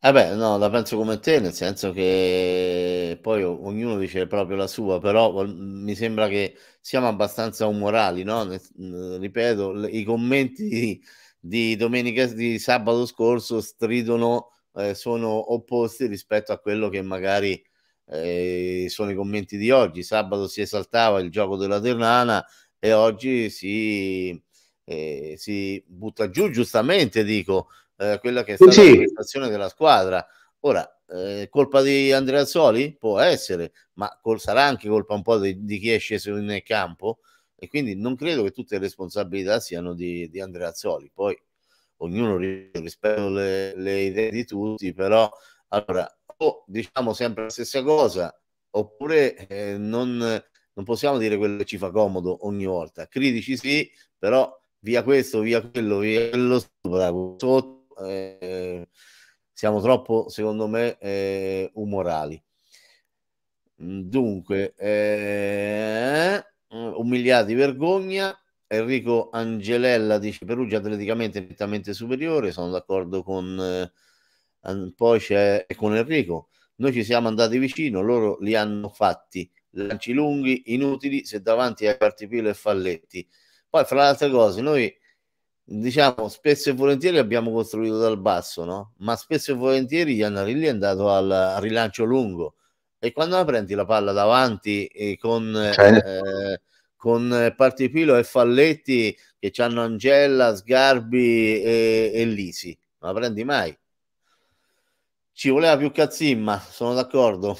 Eh beh, no, la penso come te, nel senso che poi ognuno dice proprio la sua, però mi sembra che siamo abbastanza umorali, no? Ripeto, i commenti di domenica, di sabato scorso stridono, eh, sono opposti rispetto a quello che magari eh, sono i commenti di oggi. Sabato si esaltava il gioco della Ternana e oggi si eh, si butta giù giustamente, dico, eh, quella che è stata sì. la prestazione della squadra. Ora, eh, colpa di Andrea Zoli? Può essere, ma col, sarà anche colpa un po' di, di, chi è sceso in campo e quindi non credo che tutte le responsabilità siano di, di Andrea Zoli. Poi ognuno rispetta le, le idee di tutti, però allora o diciamo sempre la stessa cosa oppure eh, non, non, possiamo dire quello che ci fa comodo ogni volta. Critici sì, però via questo, via quello, via quello sopra, sotto, eh, siamo troppo, secondo me, eh, umorali. Mm, dunque, eh, umiliati, vergogna. Enrico Angelella dice Perugia atleticamente nettamente superiore, sono d'accordo con... Eh, poi c'è con Enrico, noi ci siamo andati vicino, loro li hanno fatti lanci lunghi, inutili, se davanti ai quartipilo e falletti. Poi, fra le altre cose, noi diciamo spesso e volentieri abbiamo costruito dal basso, no? Ma spesso e volentieri Giannarilli è andato al rilancio lungo e quando la prendi la palla davanti con, eh, con cioè, eh, Partipilo e Falletti che hanno Angela, Sgarbi e, e Lisi, non la prendi mai. Ci voleva più Cazzimma, sono d'accordo.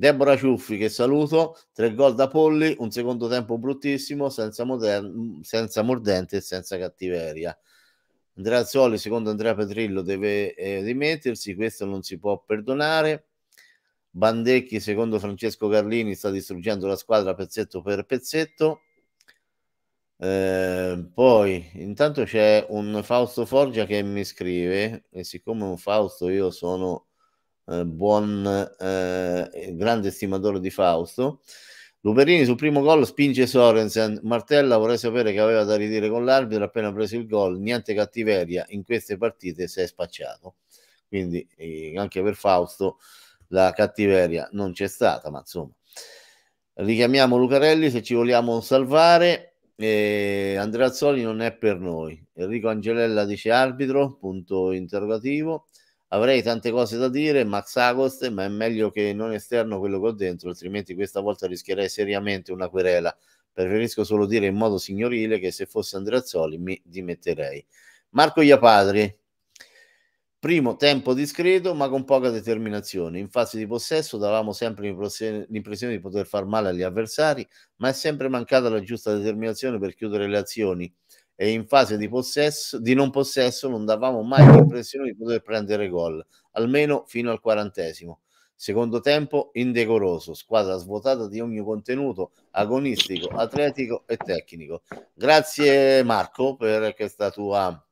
Deborah Ciuffi che saluto, tre gol da Polli, un secondo tempo bruttissimo, senza, modern- senza mordente e senza cattiveria. Andrea Azzoli, secondo Andrea Petrillo, deve eh, dimettersi, questo non si può perdonare. Bandecchi, secondo Francesco Carlini, sta distruggendo la squadra pezzetto per pezzetto. Eh, poi intanto c'è un Fausto Forgia che mi scrive e siccome un Fausto io sono eh, buon eh, grande stimatore di Fausto. Luperini sul primo gol spinge Sorensen. Martella vorrei sapere che aveva da ridire con l'arbitro appena preso il gol. Niente cattiveria in queste partite si è spacciato. Quindi eh, anche per Fausto la cattiveria non c'è stata, ma insomma. Richiamiamo Lucarelli se ci vogliamo salvare. Eh, Andrea Azzoli non è per noi. Enrico Angelella dice arbitro, punto interrogativo. Avrei tante cose da dire, Max Agost, ma è meglio che non esterno quello che ho dentro, altrimenti questa volta rischierei seriamente una querela. Preferisco solo dire in modo signorile che se fosse Andreazzoli mi dimetterei. Marco Iapadri, primo tempo discreto ma con poca determinazione. In fase di possesso davamo sempre l'impressione di poter far male agli avversari, ma è sempre mancata la giusta determinazione per chiudere le azioni e in fase di, possesso, di non possesso non davamo mai l'impressione di poter prendere gol, almeno fino al quarantesimo. Secondo tempo indecoroso, squadra svuotata di ogni contenuto agonistico, atletico e tecnico. Grazie Marco per questa tua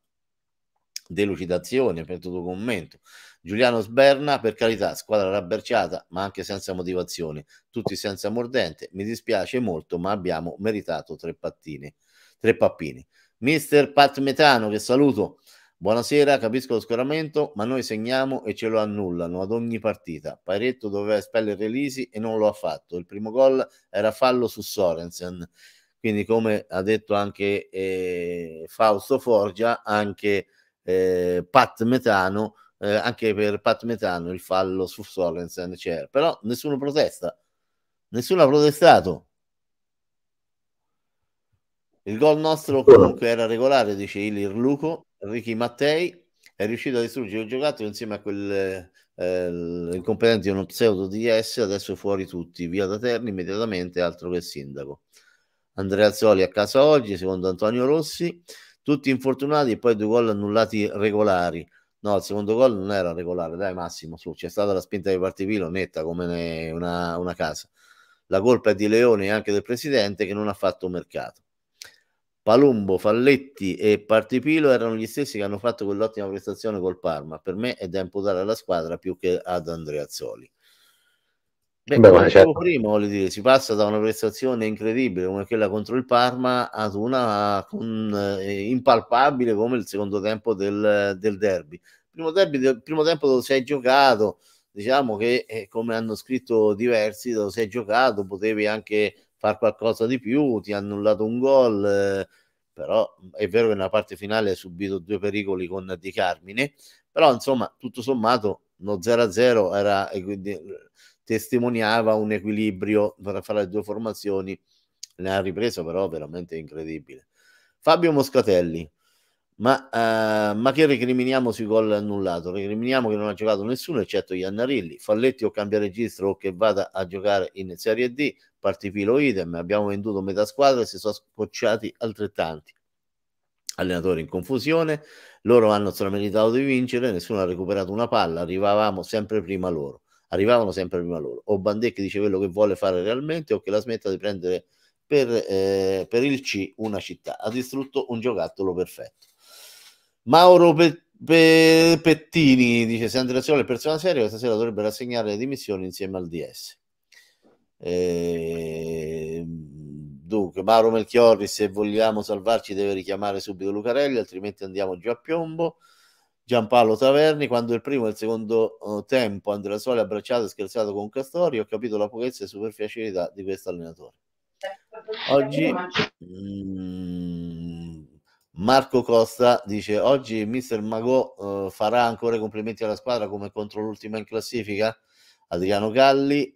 delucidazione, per il tuo commento. Giuliano Sberna, per carità, squadra rabberciata, ma anche senza motivazione, tutti senza mordente. Mi dispiace molto, ma abbiamo meritato tre pattini, tre pappini. Mister Pat Metano, che saluto. Buonasera, capisco lo scoramento, ma noi segniamo e ce lo annullano ad ogni partita. Pairetto doveva espellere Lisi e non lo ha fatto. Il primo gol era fallo su Sorensen. Quindi, come ha detto anche eh, Fausto Forgia, anche eh, Pat Metano, eh, anche per Pat Metano il fallo su Sorensen c'era. Però nessuno protesta, nessuno ha protestato. Il gol nostro comunque era regolare, dice Ilir Luco. Ricky Mattei è riuscito a distruggere il giocattolo insieme a quel eh, incompetente di uno pseudo DS. Adesso fuori tutti, via da Terni immediatamente, altro che il sindaco. Andrea Zoli a casa oggi, secondo Antonio Rossi. Tutti infortunati e poi due gol annullati regolari. No, il secondo gol non era regolare, dai Massimo, su, c'è stata la spinta di partivilo netta come una, una casa. La colpa è di Leone e anche del presidente che non ha fatto mercato. Palumbo, Falletti e Partipilo erano gli stessi che hanno fatto quell'ottima prestazione col Parma. Per me è da imputare alla squadra più che ad Andrea Zoli. Beh, Beh, come certo. prima, voglio dire, si passa da una prestazione incredibile come quella contro il Parma ad una con, eh, impalpabile come il secondo tempo del, del derby. Primo, derby del, primo tempo dove si è giocato, diciamo che eh, come hanno scritto diversi, dove si è giocato, potevi anche far qualcosa di più, ti ha annullato un gol, eh, però è vero che nella parte finale hai subito due pericoli con Di Carmine, però insomma tutto sommato lo 0-0 era, quindi, eh, testimoniava un equilibrio fra le due formazioni, ne ha ripreso però veramente incredibile. Fabio Moscatelli, ma, eh, ma, che recriminiamo sui gol annullato? Recriminiamo che non ha giocato nessuno eccetto Iannarilli. Falletti o cambia registro o che vada a giocare in Serie D. Partifilo idem, abbiamo venduto metà squadra e si sono scocciati altrettanti. Allenatori in confusione, loro hanno strameritato di vincere, nessuno ha recuperato una palla, arrivavamo sempre prima loro, arrivavano sempre prima loro. O Bandecchi dice quello che vuole fare realmente o che la smetta di prendere per, eh, per il C una città. Ha distrutto un giocattolo perfetto. Mauro Pettini. Pe Pettini dice se Andrea Ciola è persona seria questa sera dovrebbe rassegnare le dimissioni insieme al DS Ehm, dunque, Mauro Melchiorri, se vogliamo salvarci, deve richiamare subito Lucarelli, altrimenti andiamo già a piombo. Giampaolo Taverni, quando il primo e il secondo eh, tempo Andrea Sole abbracciato e scherzato con Castori, ho capito la pochezza e superficialità di questo allenatore. Oggi mm, Marco Costa dice: Oggi Mister Magò uh, farà ancora complimenti alla squadra come contro l'ultima in classifica. Adriano Galli,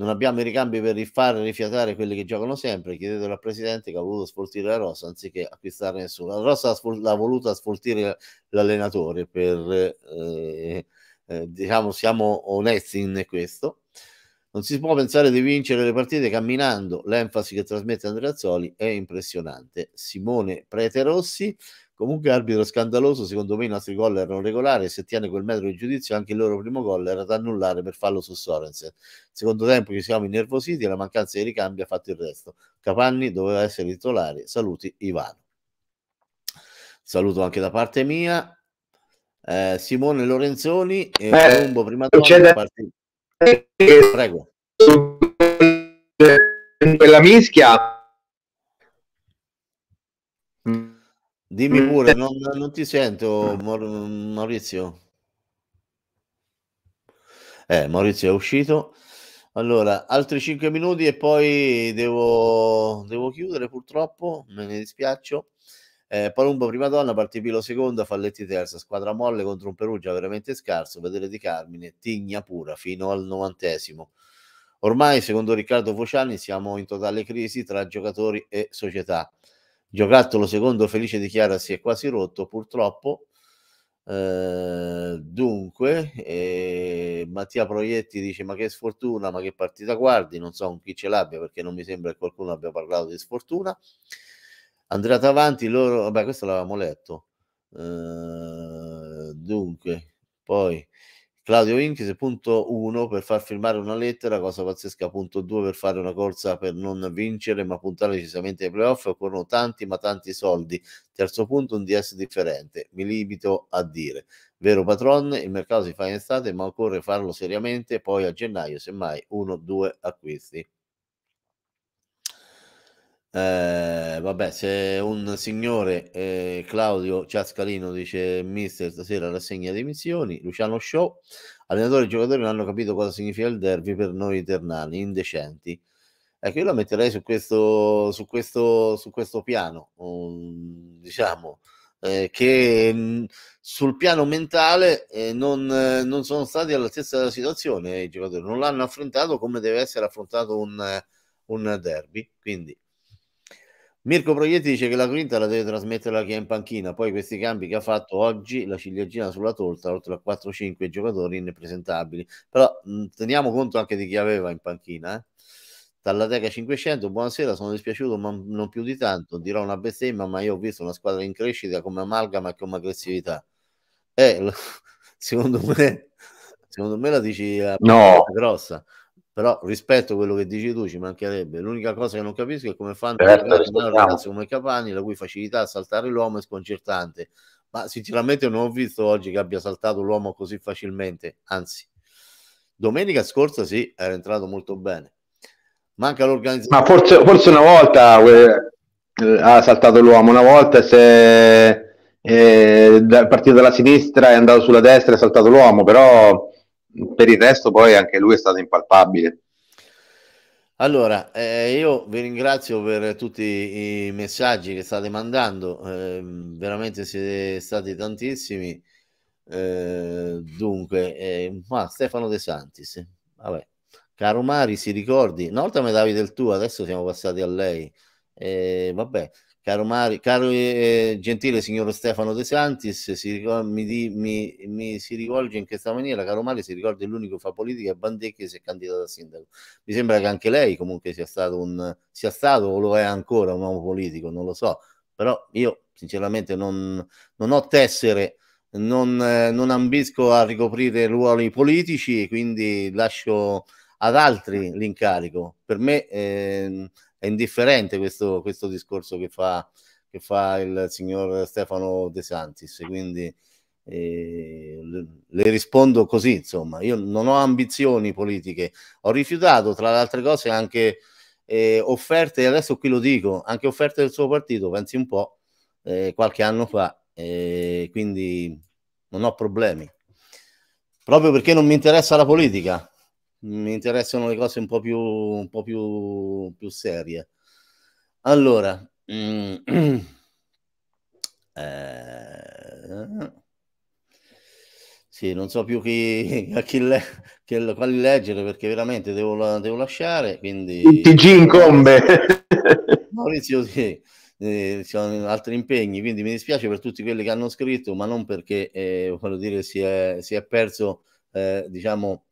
non abbiamo i ricambi per rifare e rifiatare quelli che giocano sempre. Chiedetelo al presidente che ha voluto sfoltire la rossa anziché acquistare nessuno. La rossa l'ha voluta sfoltire l'allenatore per eh, eh, diciamo siamo onesti in questo. Non si può pensare di vincere le partite camminando. L'enfasi che trasmette Andrea Zoli è impressionante. Simone Prete Rossi, Comunque arbitro scandaloso, secondo me i nostri gol erano regolari se tiene quel metro di giudizio anche il loro primo gol era da annullare per fallo su Sorensen. Secondo tempo ci siamo innervositi e la mancanza di ricambi ha fatto il resto. Capanni doveva essere titolare. Saluti Ivano. Saluto anche da parte mia. Eh, Simone Lorenzoni e Beh, Colombo prima donna partita. Prego. Quella mischia Dimmi mm. pure, non, non ti sento Maurizio. Eh, Maurizio è uscito. Allora, altri 5 minuti e poi devo, devo chiudere purtroppo, me ne dispiaccio. Eh, Palumbo prima donna, Partipilo seconda, Falletti terza, squadra molle contro un Perugia veramente scarso, vedere di Carmine, Tigna pura fino al novantesimo. Ormai, secondo Riccardo Vociani, siamo in totale crisi tra giocatori e società. Giocattolo secondo Felice di Chiara si è quasi rotto, purtroppo. Eh, dunque, eh, Mattia Proietti dice: Ma che sfortuna, ma che partita guardi? Non so chi ce l'abbia perché non mi sembra che qualcuno abbia parlato di sfortuna. Andrea Tavanti, loro, vabbè, questo l'avevamo letto. Eh, dunque, poi Claudio Vinchis, punto 1 per far firmare una lettera, cosa pazzesca, punto 2 per fare una corsa per non vincere ma puntare decisamente ai playoff, occorrono tanti ma tanti soldi. Terzo punto, un DS differente, mi limito a dire. Vero patron, il mercato si fa in estate ma occorre farlo seriamente, poi a gennaio semmai uno o due acquisti. Eh, vabbè, se un signore eh, Claudio Ciascalino dice mister stasera rassegna le missioni, Luciano Show, allenatori e giocatori non hanno capito cosa significa il derby per noi eternali indecenti. Ecco, io la metterei su questo, su questo, su questo piano, um, diciamo, eh, che mh, mm, sul piano mentale eh, non, eh, non, sono stati alla stessa situazione i giocatori, non l'hanno affrontato come deve essere affrontato un, un derby, quindi Mirko Proietti dice che la quinta la deve trasmettere la chi è in panchina, poi questi cambi che ha fatto oggi, la ciliegina sulla torta, oltre a 4-5 giocatori inpresentabili, però mh, teniamo conto anche di chi aveva in panchina. Eh? Tallateca 500, buonasera, sono dispiaciuto ma non più di tanto, dirò una bestemmia, ma io ho visto una squadra in crescita come amalgama e come aggressività. Eh, secondo me, secondo me la dici no. grossa però rispetto a quello che dici tu ci mancherebbe l'unica cosa che non capisco è come fanno certo, un ragazzo come Capani la cui facilità a saltare l'uomo è sconcertante ma sinceramente non ho visto oggi che abbia saltato l'uomo così facilmente anzi domenica scorsa sì era entrato molto bene manca l'organizzazione ma forse, forse una volta eh, ha saltato l'uomo una volta se eh, è partito dalla sinistra è andato sulla destra e ha saltato l'uomo però per il resto poi anche lui è stato impalpabile. Allora, eh, io vi ringrazio per tutti i messaggi che state mandando, eh, veramente siete stati tantissimi. Eh, dunque, eh, ma Stefano De Santis, vabbè. caro Mari, si ricordi, una volta mi davi del tuo, adesso siamo passati a lei. Eh, vabbè, Caro, Mari, caro e eh, gentile signor Stefano De Santis, si, ricor- mi, di, mi, mi, si rivolge in questa maniera, caro Mari, si ricorda l'unico che fa politica, Bandecchi, si è candidato a sindaco. Mi sembra che anche lei comunque sia stato, un, sia stato o lo è ancora un uomo politico, non lo so, però io sinceramente non, non ho tessere, non, eh, non ambisco a ricoprire ruoli politici, quindi lascio ad altri l'incarico. Per me eh, è indifferente questo, questo discorso che fa, che fa, il signor Stefano De Santis, quindi eh, le rispondo così, insomma, io non ho ambizioni politiche, ho rifiutato tra le altre cose anche eh, offerte, adesso qui lo dico, anche offerte del suo partito, pensi un po', eh, qualche anno fa, eh, quindi non ho problemi, proprio perché non mi interessa la politica, mi interessano le cose un po' più, un po più, più serie. Allora, mm, eh, sì, non so più chi, a chi, le, chi quali leggere perché veramente devo, devo lasciare. Quindi... TG incombe. Maurizio, sì. Eh, sono altri impegni, quindi mi dispiace per tutti quelli che hanno scritto, ma non perché eh, voglio dire si è, si è perso, eh, diciamo,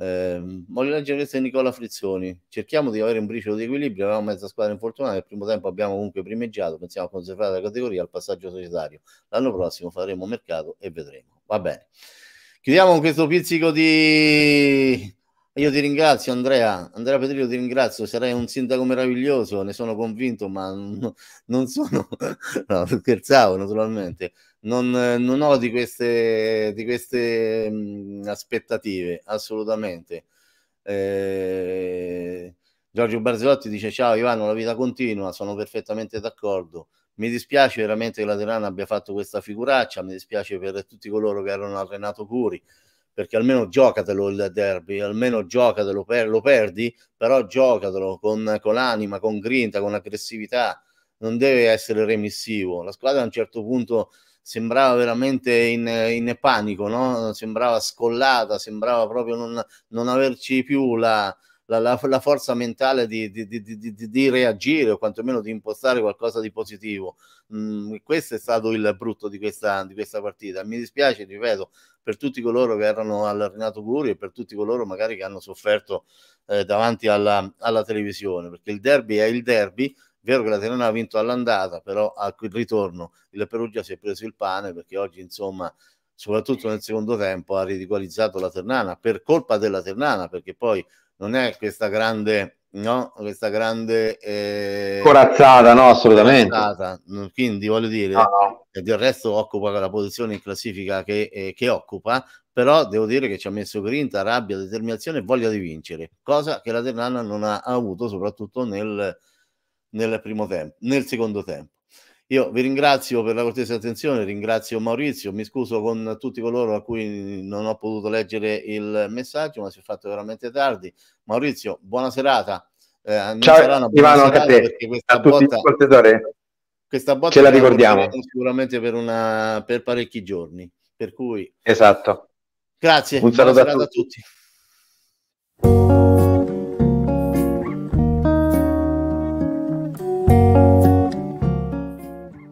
eh, voglio leggere questo di Nicola Frizzoni. Cerchiamo di avere un briciolo di equilibrio. Avevamo mezza squadra infortunata. Nel primo tempo abbiamo comunque primeggiato. Pensiamo a conservare la categoria al passaggio societario. L'anno prossimo faremo mercato e vedremo. Va bene. Chiudiamo con questo pizzico di. Io ti ringrazio Andrea, Andrea Pedrillo ti ringrazio, sarai un sindaco meraviglioso, ne sono convinto, ma non sono, no, scherzavo naturalmente, non, non ho di queste, di queste mm, aspettative, assolutamente. Eh, Giorgio Barzellotti dice ciao Ivano, la vita continua, sono perfettamente d'accordo. Mi dispiace veramente che la Terana abbia fatto questa figuraccia, mi dispiace per tutti coloro che erano al Renato Curi, perché almeno giocatelo il derby, almeno giocatelo, per, lo perdi, però giocatelo con, con anima, con grinta, con aggressività, non deve essere remissivo. La squadra a un certo punto sembrava veramente in, in panico, no? sembrava scollata, sembrava proprio non, non averci più la, la, la, la, forza mentale di, di, di, di, reagire o quantomeno di impostare qualcosa di positivo. Mm, questo è stato il brutto questa, di questa, partita. Mi dispiace, ripeto, per tutti coloro che erano al Renato Guri e per tutti coloro magari che hanno sofferto eh, davanti alla, alla televisione, perché il derby è il derby vero che la Tirana ha vinto all'andata, però al ritorno il Perugia si è preso il pane perché oggi, insomma, soprattutto nel secondo tempo, ha ridicolizzato la Ternana per colpa della Ternana, perché poi non è questa grande, no, questa grande eh, corazzata, no, assolutamente. Corazzata. Quindi voglio dire, no, no. del resto occupa la posizione in classifica che, eh, che occupa, però devo dire che ci ha messo grinta, rabbia, determinazione e voglia di vincere, cosa che la Ternana non ha avuto soprattutto nel, nel, primo tempo, nel secondo tempo. Io vi ringrazio per la cortese attenzione, ringrazio Maurizio, mi scuso con tutti coloro a cui non ho potuto leggere il messaggio, ma si è fatto veramente tardi. Maurizio, buona serata. Eh, Ciao Ivano, anche a te, a tutti botta, gli ascoltatori. Questa botta ce la ricordiamo. sicuramente per, una, per, parecchi giorni, per cui... Esatto. Grazie, Un saluto a tutti. a tutti.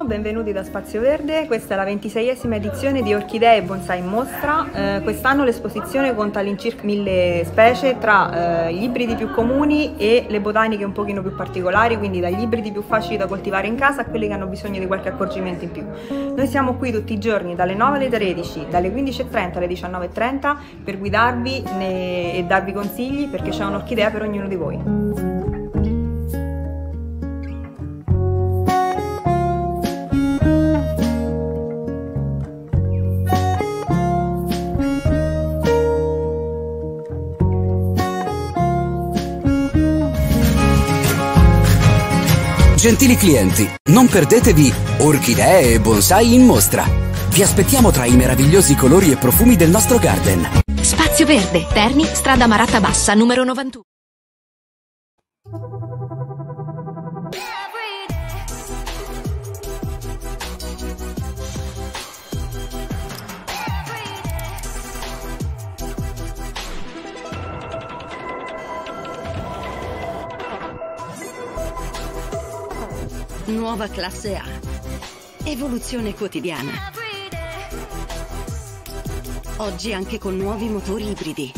benvenuti da Spazio Verde, questa è la ventiseiesima edizione di Orchidee e Bonsai in Mostra. Eh, quest'anno l'esposizione conta all'incirca mille specie tra eh, gli ibridi più comuni e le botaniche un pochino più particolari, quindi dagli ibridi più facili da coltivare in casa a quelli che hanno bisogno di qualche accorgimento in più. Noi siamo qui tutti i giorni dalle 9 alle 13, dalle 15.30 alle 19.30 per guidarvi e darvi consigli perché c'è un'orchidea per ognuno di voi. gentili clienti, non perdetevi Orchidee e Bonsai in mostra. Vi aspettiamo tra i meravigliosi colori e profumi del nostro garden. Spazio Verde, Terni, strada Maratta Bassa, numero 91. Nuova classe A. Evoluzione quotidiana. Oggi anche con nuovi motori ibridi.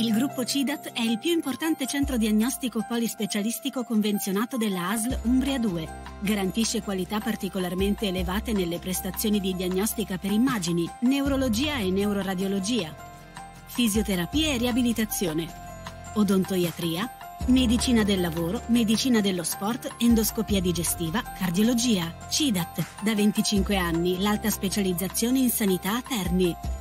Il gruppo CIDAT è il più importante centro diagnostico polispecialistico convenzionato della ASL Umbria 2. Garantisce qualità particolarmente elevate nelle prestazioni di diagnostica per immagini, neurologia e neuroradiologia, fisioterapia e riabilitazione, odontoiatria, medicina del lavoro, medicina dello sport, endoscopia digestiva, cardiologia. CIDAT, da 25 anni, l'alta specializzazione in sanità a Terni.